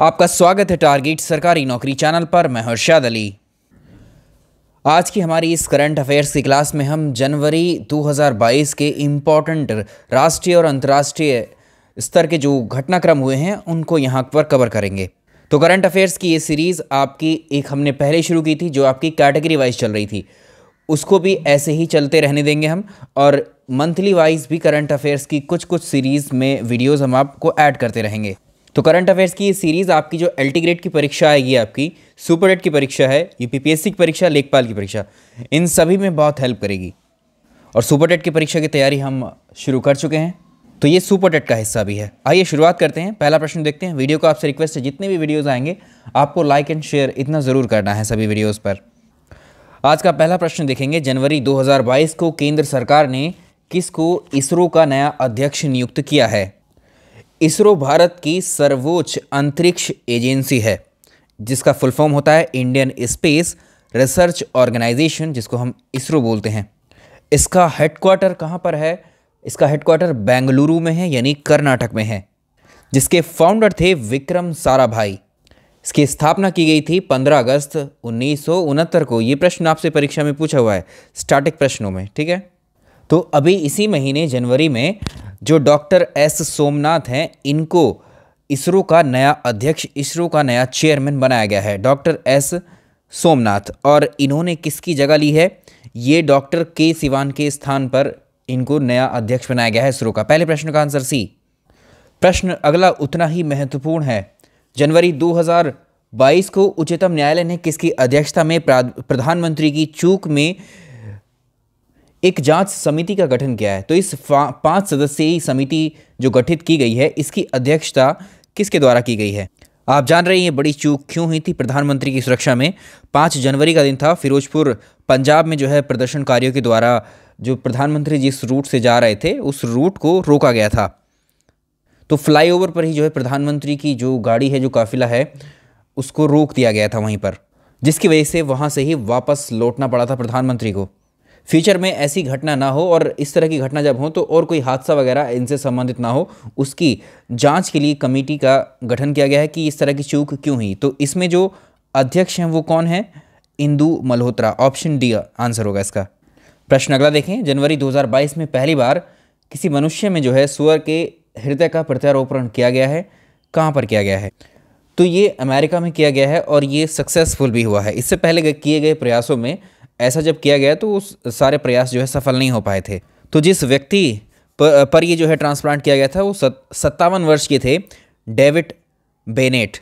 आपका स्वागत है टारगेट सरकारी नौकरी चैनल पर मैं हर्षाद अली आज की हमारी इस करंट अफेयर्स की क्लास में हम जनवरी 2022 के इम्पॉर्टेंट राष्ट्रीय और अंतर्राष्ट्रीय स्तर के जो घटनाक्रम हुए हैं उनको यहाँ पर कवर करेंगे तो करंट अफेयर्स की ये सीरीज़ आपकी एक हमने पहले शुरू की थी जो आपकी कैटेगरी वाइज चल रही थी उसको भी ऐसे ही चलते रहने देंगे हम और मंथली वाइज भी करंट अफेयर्स की कुछ कुछ सीरीज़ में वीडियोस हम आपको ऐड करते रहेंगे तो करंट अफेयर्स की सीरीज़ आपकी जो एल ग्रेड की परीक्षा आएगी आपकी सुपर एड की परीक्षा है यू की परीक्षा लेखपाल की परीक्षा इन सभी में बहुत हेल्प करेगी और सुपर टेट की परीक्षा की तैयारी हम शुरू कर चुके हैं तो ये सुपर टेट का हिस्सा भी है आइए शुरुआत करते हैं पहला प्रश्न देखते हैं वीडियो को आपसे रिक्वेस्ट है जितने भी वीडियोज़ आएंगे आपको लाइक एंड शेयर इतना ज़रूर करना है सभी वीडियोज़ पर आज का पहला प्रश्न देखेंगे जनवरी 2022 को केंद्र सरकार ने किसको इसरो का नया अध्यक्ष नियुक्त किया है इसरो भारत की सर्वोच्च अंतरिक्ष एजेंसी है जिसका फुल फॉर्म होता है इंडियन स्पेस रिसर्च ऑर्गेनाइजेशन जिसको हम इसरो बोलते हैं इसका हेडक्वार्टर कहाँ पर है इसका हेडक्वार्टर बेंगलुरु में है यानी कर्नाटक में है जिसके फाउंडर थे विक्रम साराभाई इसकी स्थापना की गई थी 15 अगस्त उन्नीस को ये प्रश्न आपसे परीक्षा में पूछा हुआ है स्टार्टिक प्रश्नों में ठीक है तो अभी इसी महीने जनवरी में जो डॉक्टर एस सोमनाथ हैं इनको इसरो का नया अध्यक्ष इसरो का नया चेयरमैन बनाया गया है डॉक्टर एस सोमनाथ और इन्होंने किसकी जगह ली है ये डॉक्टर के सिवान के स्थान पर इनको नया अध्यक्ष बनाया गया है इसरो का पहले प्रश्न का आंसर सी प्रश्न अगला उतना ही महत्वपूर्ण है जनवरी 2022 को उच्चतम न्यायालय ने किसकी अध्यक्षता में प्रधानमंत्री की चूक में एक जांच समिति का गठन किया है तो इस पांच सदस्यीय समिति जो गठित की गई है इसकी अध्यक्षता किसके द्वारा की गई है आप जान रहे हैं ये बड़ी चूक क्यों हुई थी प्रधानमंत्री की सुरक्षा में पाँच जनवरी का दिन था फिरोजपुर पंजाब में जो है प्रदर्शनकारियों के द्वारा जो प्रधानमंत्री जिस रूट से जा रहे थे उस रूट को रोका गया था तो फ्लाईओवर पर ही जो है प्रधानमंत्री की जो गाड़ी है जो काफिला है उसको रोक दिया गया था वहीं पर जिसकी वजह से वहाँ से ही वापस लौटना पड़ा था प्रधानमंत्री को फ्यूचर में ऐसी घटना ना हो और इस तरह की घटना जब हो तो और कोई हादसा वगैरह इनसे संबंधित ना हो उसकी जांच के लिए कमेटी का गठन किया गया है कि इस तरह की चूक क्यों हुई तो इसमें जो अध्यक्ष हैं वो कौन है Indu Malhotra option D answer होगा इसका प्रश्न अगला देखें जनवरी 2022 में पहली बार किसी मनुष्य में जो है सुअर के हृदय का प्रत्यारोपण किया गया है कहाँ पर किया गया है तो ये अमेरिका में किया गया है और ये सक्सेसफुल भी हुआ है इससे पहले किए गए प्रयासों में ऐसा जब किया गया तो उस सारे प्रयास जो है सफल नहीं हो पाए थे तो जिस व्यक्ति पर, पर ये जो है ट्रांसप्लांट किया गया था वो सत्तावन वर्ष के थे डेविड बेनेट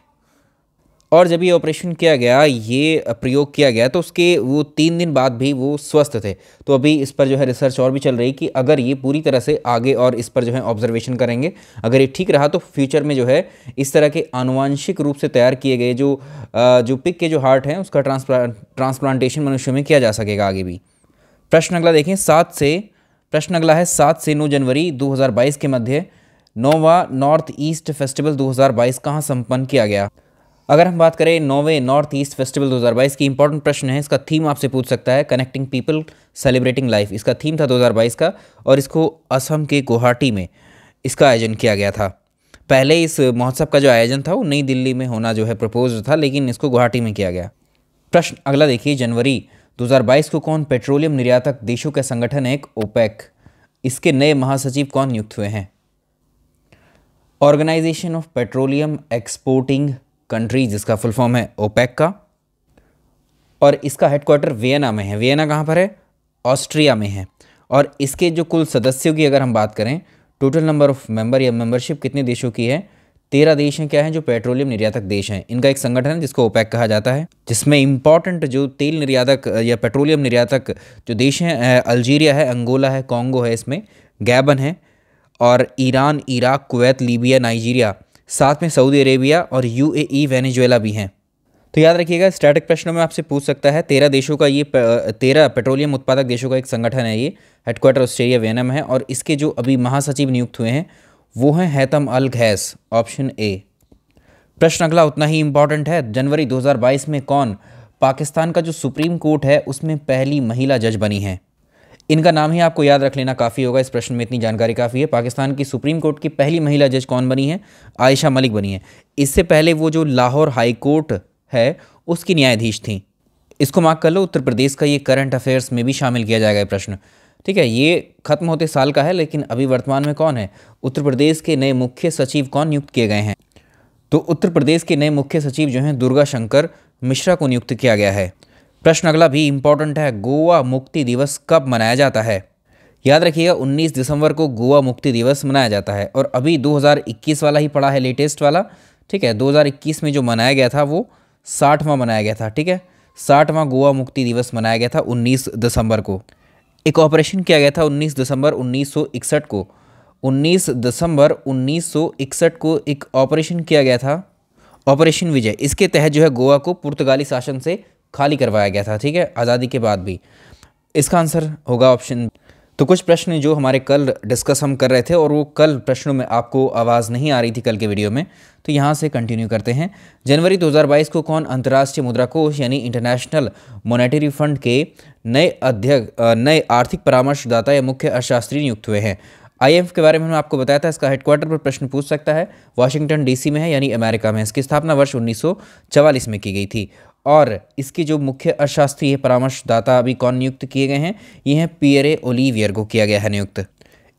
और जब ये ऑपरेशन किया गया ये प्रयोग किया गया तो उसके वो तीन दिन बाद भी वो स्वस्थ थे तो अभी इस पर जो है रिसर्च और भी चल रही कि अगर ये पूरी तरह से आगे और इस पर जो है ऑब्जर्वेशन करेंगे अगर ये ठीक रहा तो फ्यूचर में जो है इस तरह के आनुवांशिक रूप से तैयार किए गए जो जो पिक के जो हार्ट हैं उसका ट्रांसप्लांटेशन मनुष्य में किया जा सकेगा आगे भी प्रश्न अगला देखें सात से प्रश्न अगला है सात से नौ जनवरी दो के मध्य नोवा नॉर्थ ईस्ट फेस्टिवल 2022 कहाँ संपन्न किया गया अगर हम बात करें नौवे नॉर्थ ईस्ट फेस्टिवल 2022 की इंपॉर्टेंट प्रश्न है इसका थीम आपसे पूछ सकता है कनेक्टिंग पीपल सेलिब्रेटिंग लाइफ इसका थीम था 2022 का और इसको असम के गुवाहाटी में इसका आयोजन किया गया था पहले इस महोत्सव का जो आयोजन था वो नई दिल्ली में होना जो है प्रपोज था लेकिन इसको गुवाहाटी में किया गया प्रश्न अगला देखिए जनवरी 2022 को कौन पेट्रोलियम निर्यातक देशों का संगठन है एक ओपेक इसके नए महासचिव कौन नियुक्त हुए हैं organization of petroleum exporting country जिसका फुल फॉर्म है ओपेक का और इसका हेडक्वार्टर वियना में है वियना कहाँ पर है ऑस्ट्रिया में है और इसके जो कुल सदस्यों की अगर हम बात करें टोटल नंबर ऑफ मेंबर या मेंबरशिप कितने देशों की है तेरह देश हैं क्या हैं जो पेट्रोलियम निर्यातक देश हैं इनका एक संगठन है जिसको ओपैक कहा जाता है जिसमें इंपॉर्टेंट जो तेल निर्यातक या पेट्रोलियम निर्यातक जो देश हैं अल्जीरिया है अंगोला है कॉन्गो है इसमें गैबन है और Iran Iraq Kuwait Libya Nigeria साथ में सऊदी अरेबिया और यू ए वेनेजुएला भी हैं तो याद रखिएगा स्टैटिक प्रश्नों में आपसे पूछ सकता है तेरह देशों का ये तेरह पेट्रोलियम उत्पादक देशों का एक संगठन है ये हेडक्वार्टर ऑस्ट्रेलिया वेनम है और इसके जो अभी महासचिव नियुक्त हुए हैं वो हैं हैतम अल घैस ऑप्शन ए प्रश्न अगला उतना ही इम्पॉर्टेंट है जनवरी 2022 में कौन पाकिस्तान का जो सुप्रीम कोर्ट है उसमें पहली महिला जज बनी है इनका नाम ही आपको याद रख लेना काफ़ी होगा इस प्रश्न में इतनी जानकारी काफ़ी है पाकिस्तान की सुप्रीम कोर्ट की पहली महिला जज कौन बनी है आयशा मलिक बनी है इससे पहले वो जो लाहौर हाई कोर्ट है उसकी न्यायाधीश थी इसको मार्क कर लो उत्तर प्रदेश का ये करंट अफेयर्स में भी शामिल किया जाएगा प्रश्न ठीक है ये खत्म होते साल का है लेकिन अभी वर्तमान में कौन है उत्तर प्रदेश के नए मुख्य सचिव कौन नियुक्त किए गए हैं तो उत्तर प्रदेश के नए मुख्य सचिव जो हैं दुर्गा शंकर मिश्रा को नियुक्त किया गया है प्रश्न अगला भी इम्पोर्टेंट है गोवा मुक्ति दिवस कब मनाया जाता है याद रखिएगा 19 दिसंबर को गोवा मुक्ति दिवस मनाया जाता है और अभी 2021 वाला ही पड़ा है लेटेस्ट वाला ठीक है 2021 में जो मनाया गया था वो साठवां मनाया गया था ठीक है साठवां गोवा मुक्ति दिवस मनाया गया था 19 दिसंबर को एक ऑपरेशन किया गया था 19 दिसंबर 1961 को 19 दिसंबर 1961 को एक ऑपरेशन किया गया था ऑपरेशन विजय इसके तहत जो है गोवा को पुर्तगाली शासन से खाली करवाया गया था ठीक है आज़ादी के बाद भी इसका आंसर होगा ऑप्शन तो कुछ प्रश्न जो हमारे कल डिस्कस हम कर रहे थे और वो कल प्रश्नों में आपको आवाज़ नहीं आ रही थी कल के वीडियो में तो यहाँ से कंटिन्यू करते हैं जनवरी 2022 को कौन अंतर्राष्ट्रीय मुद्रा कोष यानी इंटरनेशनल मॉनेटरी फंड के नए अध्यक्ष नए आर्थिक परामर्शदाता या मुख्य अर्थशास्त्री नियुक्त हुए हैं आई के बारे में हमने आपको बताया था इसका हेडक्वार्टर पर प्रश्न पूछ सकता है वाशिंगटन डीसी में है यानी अमेरिका में इसकी स्थापना वर्ष 1944 में की गई थी और इसके जो मुख्य अर्थशास्त्रीय परामर्शदाता अभी कौन नियुक्त किए गए हैं ये हैं पियरे ओलीवियर को किया गया है नियुक्त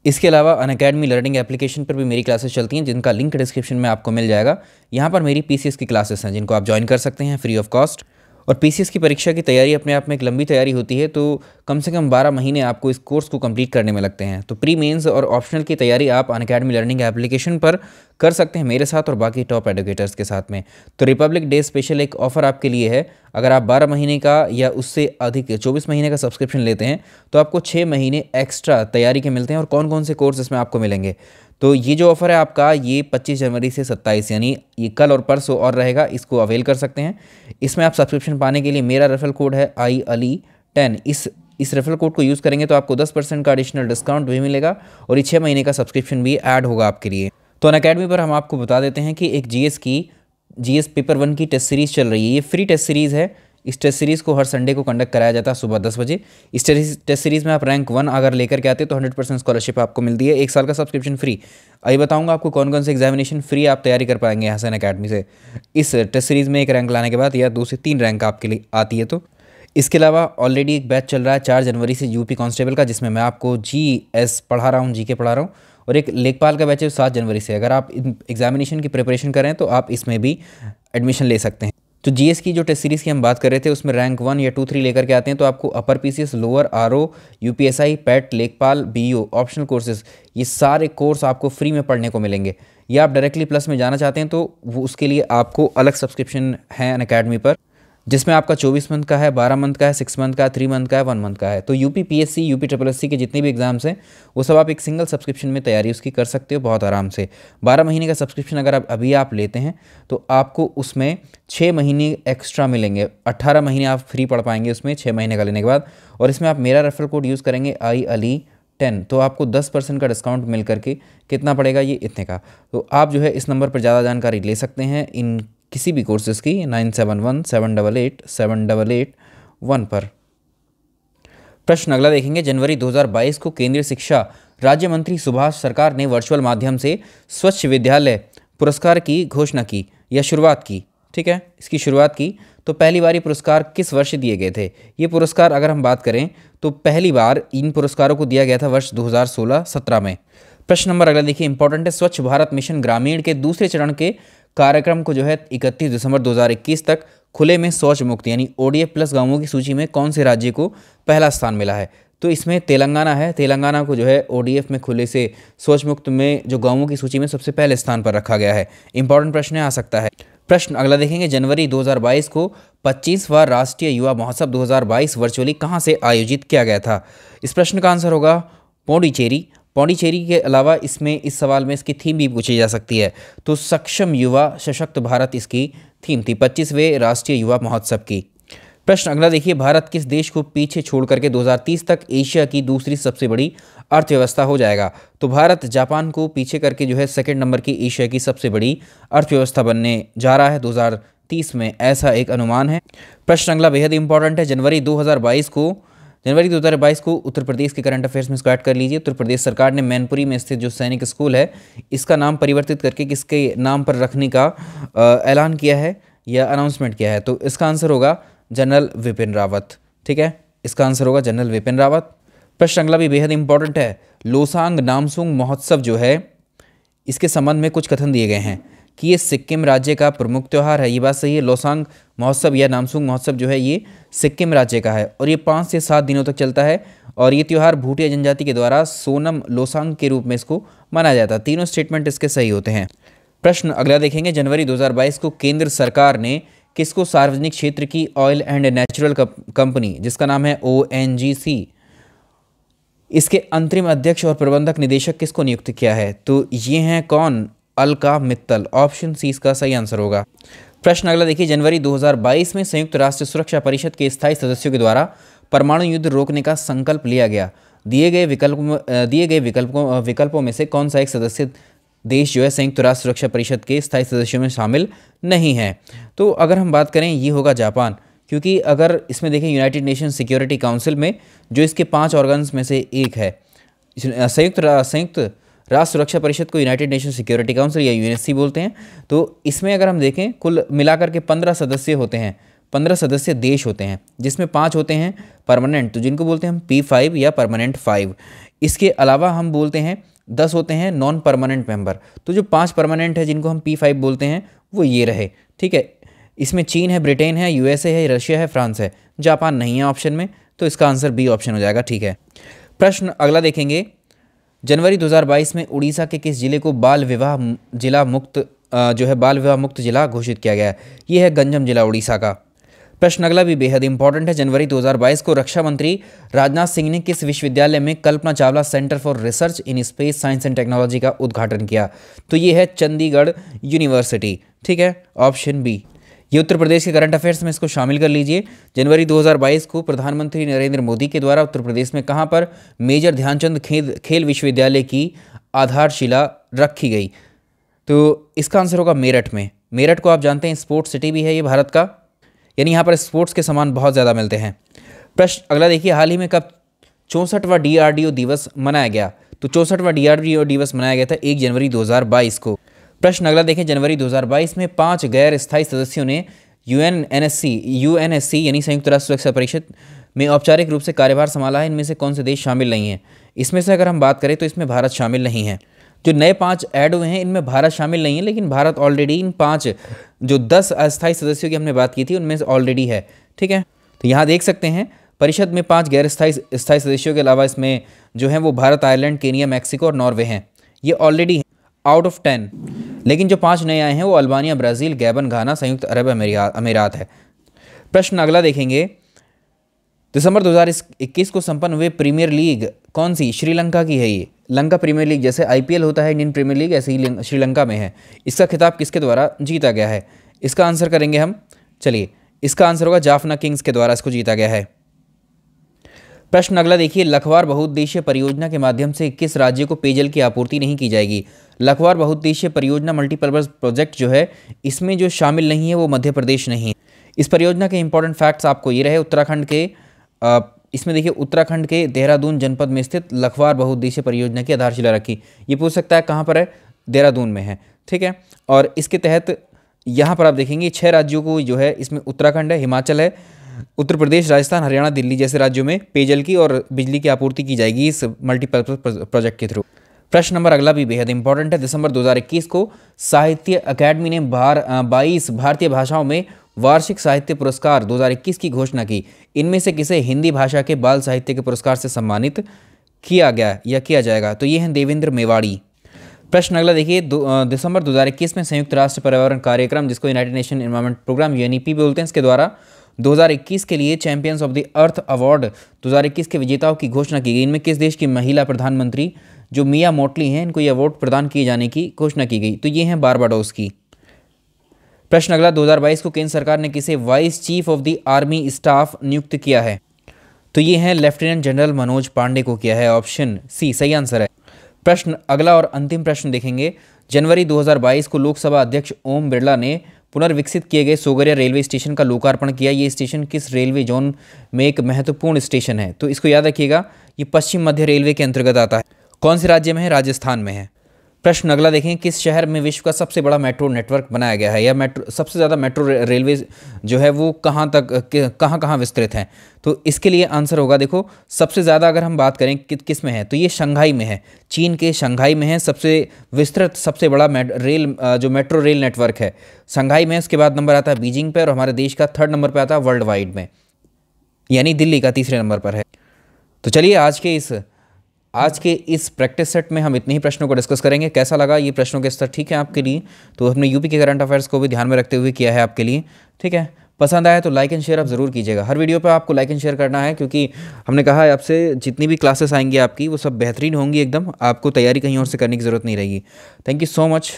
इसके अलावा अन अकेडमी लर्निंग एप्लीकेशन पर भी मेरी क्लासेस चलती हैं जिनका लिंक डिस्क्रिप्शन में आपको मिल जाएगा यहाँ पर मेरी पीसीएस की क्लासेस हैं जिनको आप ज्वाइन कर सकते हैं फ्री ऑफ कॉस्ट और पी की परीक्षा की तैयारी अपने आप में एक लंबी तैयारी होती है तो कम से कम 12 महीने आपको इस कोर्स को कंप्लीट करने में लगते हैं तो प्री मेंस और ऑप्शनल की तैयारी आप अन अकेडमी लर्निंग एप्लीकेशन पर कर सकते हैं मेरे साथ और बाकी टॉप एडुकेटर्स के साथ में तो रिपब्लिक डे स्पेशल एक ऑफ़र आपके लिए है अगर आप बारह महीने का या उससे अधिक चौबीस महीने का सब्सक्रिप्शन लेते हैं तो आपको छः महीने एक्स्ट्रा तैयारी के मिलते हैं और कौन कौन से कोर्स इसमें आपको मिलेंगे तो ये जो ऑफ़र है आपका ये 25 जनवरी से 27 यानी ये कल और परसों और रहेगा इसको अवेल कर सकते हैं इसमें आप सब्सक्रिप्शन पाने के लिए मेरा रेफरल कोड है आई अली टेन इस इस रेफरल कोड को यूज़ करेंगे तो आपको 10 परसेंट का एडिशनल डिस्काउंट भी मिलेगा और ये छः महीने का सब्सक्रिप्शन भी ऐड होगा आपके लिए तो अन अकेडमी पर हम आपको बता देते हैं कि एक जीएस की जीएस पेपर वन की टेस्ट सीरीज़ चल रही है ये फ्री टेस्ट सीरीज़ है इस टेस्ट सीरीज़ को हर संडे को कंडक्ट कराया जाता है सुबह दस बजे इस टेस्ट सीरीज़ में आप रैंक वन अगर लेकर के आते तो हंड्रेड परसेंट स्कॉलरशिप आपको मिलती है एक साल का सब्सक्रिप्शन फ्री अभी बताऊंगा आपको कौन कौन से एग्जामिनेशन फ्री आप तैयारी कर पाएंगे हसन अकेडमी से इस टेस्ट सीरीज़ में एक रैंक लाने के बाद या दो से तीन रैंक आपके लिए आती है तो इसके अलावा ऑलरेडी एक बैच चल रहा है चार जनवरी से यूपी कांस्टेबल का जिसमें मैं आपको जी एस पढ़ा रहा हूँ जी के पढ़ा रहा हूँ और एक लेखपाल का बैच है सात जनवरी से अगर आप एग्जामिनेशन की प्रिपरेशन करें तो आप इसमें भी एडमिशन ले सकते हैं तो जीएस की जो टेस्ट सीरीज़ की हम बात कर रहे थे उसमें रैंक वन या टू थ्री लेकर के आते हैं तो आपको upper PCS lower RO UPSI PET लेखपाल बीओ ऑप्शनल कोर्सेज ये सारे कोर्स आपको फ्री में पढ़ने को मिलेंगे या आप डायरेक्टली प्लस में जाना चाहते हैं तो वो उसके लिए आपको अलग सब्सक्रिप्शन है अन अकेडमी पर जिसमें आपका 24 मंथ का है 12 मंथ का है 6 मंथ का है 3 मंथ का है 1 मंथ का है तो UP PSC UP triple S के जितने भी एग्जाम्स हैं वो सब आप एक सिंगल सब्सक्रिप्शन में तैयारी उसकी कर सकते हो बहुत आराम से 12 महीने का सब्सक्रिप्शन अगर आप अभी आप लेते हैं तो आपको उसमें छः महीने एक्स्ट्रा मिलेंगे अट्ठारह महीने आप फ्री पढ़ पाएंगे उसमें छः महीने का लेने के बाद और इसमें आप मेरा रेफर कोड यूज़ करेंगे आई अली टेन तो आपको दस परसेंट का डिस्काउंट मिल करके कितना पड़ेगा ये इतने का तो आप जो है इस नंबर पर ज़्यादा जानकारी ले सकते हैं इन किसी भी कोर्सेज़ की nine seven one seven double eight seven double eight one पर प्रश्न अगला देखेंगे जनवरी 2022 को केंद्रीय शिक्षा राज्य मंत्री सुभाष सरकार ने वर्चुअल माध्यम से स्वच्छ विद्यालय पुरस्कार की घोषणा की या शुरुआत की ठीक है इसकी शुरुआत की तो पहली बार ये पुरस्कार किस वर्ष दिए गए थे ये पुरस्कार अगर हम बात करें तो पहली बार इन पुरस्कारों को दिया गया था वर्ष 2016-17 में प्रश्न नंबर अगला देखिए इंपॉर्टेंट है स्वच्छ भारत मिशन ग्रामीण के दूसरे चरण के कार्यक्रम को जो है इकतीस दिसंबर दो तक खुले में शौच मुक्त यानी ओडीएफ प्लस गांवों की सूची में कौन से राज्य को पहला स्थान मिला है तो इसमें तेलंगाना है तेलंगाना को जो है ओडीएफ में खुले से सोच मुक्त में जो गांवों की सूची में सबसे पहले स्थान पर रखा गया है इंपॉर्टेंट प्रश्न आ सकता है प्रश्न अगला देखेंगे जनवरी 2022 को 25वां राष्ट्रीय युवा महोत्सव 2022 वर्चुअली कहां से आयोजित किया गया था इस प्रश्न का आंसर होगा पोंडिचेरी पौंडीचेरी के अलावा इसमें इस सवाल में इसकी थीम भी पूछी जा सकती है तो सक्षम युवा सशक्त भारत इसकी थीम थी पच्चीसवें राष्ट्रीय युवा महोत्सव की प्रश्न अगला देखिए भारत किस देश को पीछे छोड़ करके 2030 तक एशिया की दूसरी सबसे बड़ी अर्थव्यवस्था हो जाएगा तो भारत जापान को पीछे करके जो है सेकेंड नंबर की एशिया की सबसे बड़ी अर्थव्यवस्था बनने जा रहा है 2030 में ऐसा एक अनुमान है प्रश्न अगला बेहद इंपॉर्टेंट है जनवरी 2022 को जनवरी दो हज़ार बाईस को उत्तर प्रदेश के करंट अफेयर्स में स्क्वाइट कर लीजिए उत्तर प्रदेश सरकार ने मैनपुरी में स्थित जो सैनिक स्कूल है इसका नाम परिवर्तित करके किसके नाम पर रखने का ऐलान किया है या अनाउंसमेंट किया है तो इसका आंसर होगा जनरल विपिन रावत ठीक है इसका आंसर होगा जनरल विपिन रावत प्रश्न अगला भी बेहद इंपॉर्टेंट है लोसांग नामसुंग महोत्सव जो है इसके संबंध में कुछ कथन दिए गए हैं कि ये सिक्किम राज्य का प्रमुख त्यौहार है ये बात सही है लोसांग महोत्सव या नामसुंग महोत्सव जो है ये सिक्किम राज्य का है और ये पाँच से सात दिनों तक चलता है और ये त्यौहार भूटिया जनजाति के द्वारा सोनम लोसांग के रूप में इसको मनाया जाता है तीनों स्टेटमेंट इसके सही होते हैं प्रश्न अगला देखेंगे जनवरी 2022 को केंद्र सरकार ने किसको सार्वजनिक क्षेत्र की ऑयल एंड नेचुरल कंपनी जिसका नाम है ओ इसके अंतरिम अध्यक्ष और प्रबंधक निदेशक किसको नियुक्त किया है तो ये हैं कौन अलका मित्तल ऑप्शन सी इसका सही आंसर होगा प्रश्न अगला देखिए जनवरी 2022 में संयुक्त राष्ट्र सुरक्षा परिषद के स्थायी सदस्यों के द्वारा परमाणु युद्ध रोकने का संकल्प लिया गया दिए गए विकल्प दिए गए विकल्पों विकल्पों में से कौन सा एक सदस्य देश जो है संयुक्त राष्ट्र सुरक्षा परिषद के स्थायी सदस्यों में शामिल नहीं है तो अगर हम बात करें ये होगा जापान क्योंकि अगर इसमें देखें यूनाइटेड नेशन सिक्योरिटी काउंसिल में जो इसके पाँच ऑर्गन्स में से एक है संयुक्त संयुक्त राष्ट्र सुरक्षा परिषद को यूनाइटेड नेशन सिक्योरिटी काउंसिल या यूएनएससी बोलते हैं तो इसमें अगर हम देखें कुल मिलाकर के पंद्रह सदस्य होते हैं पंद्रह सदस्य देश होते हैं जिसमें पाँच होते हैं परमानेंट तो जिनको बोलते हैं हम पी फाइव या परमानेंट फाइव इसके अलावा हम बोलते हैं दस होते हैं नॉन परमानेंट मेंबर तो जो पांच परमानेंट है जिनको हम पी फाइव बोलते हैं वो ये रहे ठीक है इसमें चीन है ब्रिटेन है यूएसए है रशिया है फ्रांस है जापान नहीं है ऑप्शन में तो इसका आंसर बी ऑप्शन हो जाएगा ठीक है प्रश्न अगला देखेंगे जनवरी 2022 में उड़ीसा के किस जिले को बाल विवाह जिला मुक्त जो है बाल विवाह मुक्त जिला घोषित किया गया है ये है गंजम जिला उड़ीसा का प्रश्न अगला भी बेहद इंपॉर्टेंट है जनवरी 2022 को रक्षा मंत्री राजनाथ सिंह ने किस विश्वविद्यालय में Kalpana Chawla centre for research in space science and technology का उद्घाटन किया तो ये है चंडीगढ़ यूनिवर्सिटी ठीक है ऑप्शन बी ये उत्तर प्रदेश के करंट अफेयर्स में इसको शामिल कर लीजिए जनवरी 2022 को प्रधानमंत्री नरेंद्र मोदी के द्वारा उत्तर प्रदेश में कहाँ पर मेजर ध्यानचंद खेल खेल विश्वविद्यालय की आधारशिला रखी गई तो इसका आंसर होगा मेरठ में मेरठ को आप जानते हैं स्पोर्ट्स सिटी भी है ये भारत का यानी यहाँ पर स्पोर्ट्स के सामान बहुत ज़्यादा मिलते हैं प्रश्न अगला देखिए हाल ही में कब चौंसठवा डी दिवस मनाया गया तो चौंसठवा डी दिवस मनाया गया था एक जनवरी दो को प्रश्न अगला देखें जनवरी 2022 में पांच गैर स्थायी सदस्यों ने U N N S C U N S C यानी संयुक्त राष्ट्र सुरक्षा परिषद में औपचारिक रूप से कार्यभार संभाला है इनमें से कौन से देश शामिल नहीं है इसमें से अगर हम बात करें तो इसमें भारत शामिल नहीं है जो नए पांच ऐड हुए हैं इनमें भारत शामिल नहीं है लेकिन भारत ऑलरेडी इन पांच जो दस अस्थायी सदस्यों की हमने बात की थी उनमें से ऑलरेडी है ठीक है तो यहाँ देख सकते हैं परिषद में पांच गैर स्थायी स्थायी सदस्यों के अलावा इसमें जो है वो भारत आयरलैंड केनिया मैक्सिको और नॉर्वे हैं ये ऑलरेडी आउट ऑफ टेन लेकिन जो पाँच नए आए हैं वो अल्बानिया ब्राज़ील गैबन घाना संयुक्त अरब अमीरात है प्रश्न अगला देखेंगे दिसंबर 2021 को संपन्न हुए प्रीमियर लीग कौन सी श्रीलंका की है ये लंका प्रीमियर लीग जैसे आईपीएल होता है इंडियन प्रीमियर लीग ऐसे ही श्रीलंका में है इसका खिताब किसके द्वारा जीता गया है इसका आंसर करेंगे हम चलिए इसका आंसर होगा जाफना किंग्स के द्वारा इसको जीता गया है प्रश्न अगला देखिए लखवार बहुउद्देशीय परियोजना के माध्यम से किस राज्य को पेयजल की आपूर्ति नहीं की जाएगी लखवार बहुउद्देशीय परियोजना मल्टीपर्पज़ प्रोजेक्ट जो है इसमें जो शामिल नहीं है वो मध्य प्रदेश नहीं है इस परियोजना के इंपॉर्टेंट फैक्ट्स आपको ये रहे उत्तराखंड के इसमें देखिए उत्तराखंड के देहरादून जनपद में स्थित लखवार बहुउद्देशीय परियोजना की आधारशिला रखी ये पूछ सकता है कहाँ पर है देहरादून में है ठीक है और इसके तहत यहाँ पर आप देखेंगे छः राज्यों को जो है इसमें उत्तराखंड है हिमाचल है उत्तर प्रदेश राजस्थान हरियाणा दिल्ली जैसे राज्यों में पेयजल की और बिजली की आपूर्ति की जाएगी इस मल्टीपर्पज प्रोजेक्ट के थ्रू प्रश्न नंबर अगला भी बेहद इंपॉर्टेंट है दिसंबर 2021 को साहित्य अकादमी ने बार बाईस भारतीय भाषाओं में वार्षिक साहित्य पुरस्कार 2021 की घोषणा की इनमें से किसे हिंदी भाषा के बाल साहित्य के पुरस्कार से सम्मानित किया गया या किया जाएगा तो ये हैं देवेंद्र मेवाड़ी प्रश्न अगला देखिए दिसंबर दो में संयुक्त राष्ट्र पर्यावरण कार्यक्रम जिसको united nation environment programme UNEP बोलते हैं इसके द्वारा 2021 के लिए champions of the earth award 2021 के विजेताओं की घोषणा की गई इनमें किस देश की महिला प्रधानमंत्री जो मिया मोटली हैं इनको ये अवार्ड प्रदान किए जाने की घोषणा की गई तो ये हैं बारबाडोस की प्रश्न अगला 2022 को केंद्र सरकार ने किसे vice chief of the army staff नियुक्त किया है तो ये हैं लेफ्टिनेंट जनरल मनोज पांडे को किया है ऑप्शन सी सही आंसर है प्रश्न अगला और अंतिम प्रश्न देखेंगे जनवरी 2022 को लोकसभा अध्यक्ष ओम बिरला ने पुनर्विकसित किए गए सोगरिया रेलवे स्टेशन का लोकार्पण किया ये स्टेशन किस रेलवे जोन में एक महत्वपूर्ण स्टेशन है तो इसको याद रखिएगा ये पश्चिम मध्य रेलवे के अंतर्गत आता है कौन से राज्य में है राजस्थान में है प्रश्न अगला देखें किस शहर में विश्व का सबसे बड़ा मेट्रो नेटवर्क बनाया गया है या मेट्रो सबसे ज़्यादा मेट्रो रे, रेलवे जो है वो कहाँ तक कहाँ कहाँ विस्तृत हैं तो इसके लिए आंसर होगा देखो सबसे ज़्यादा अगर हम बात करें कि, किस में है तो ये शंघाई में है चीन के शंघाई में है सबसे विस्तृत सबसे बड़ा मेट, रेल जो मेट्रो रेल नेटवर्क है शंघाई में उसके बाद नंबर आता है बीजिंग पर और हमारे देश का थर्ड नंबर पर आता है वर्ल्ड वाइड में यानी दिल्ली का तीसरे नंबर पर है तो चलिए आज के इस आज के इस प्रैक्टिस सेट में हम इतने ही प्रश्नों को डिस्कस करेंगे कैसा लगा ये प्रश्नों के स्तर ठीक है आपके लिए तो हमने यूपी के करंट अफेयर्स को भी ध्यान में रखते हुए किया है आपके लिए ठीक है पसंद आया तो लाइक एंड शेयर आप ज़रूर कीजिएगा हर वीडियो पे आपको लाइक एंड शेयर करना है क्योंकि हमने कहा है आपसे जितनी भी क्लासेस आएंगी आपकी वो सब बेहतरीन होंगी एकदम आपको तैयारी कहीं और से करने की ज़रूरत नहीं रहेगी थैंक यू सो मच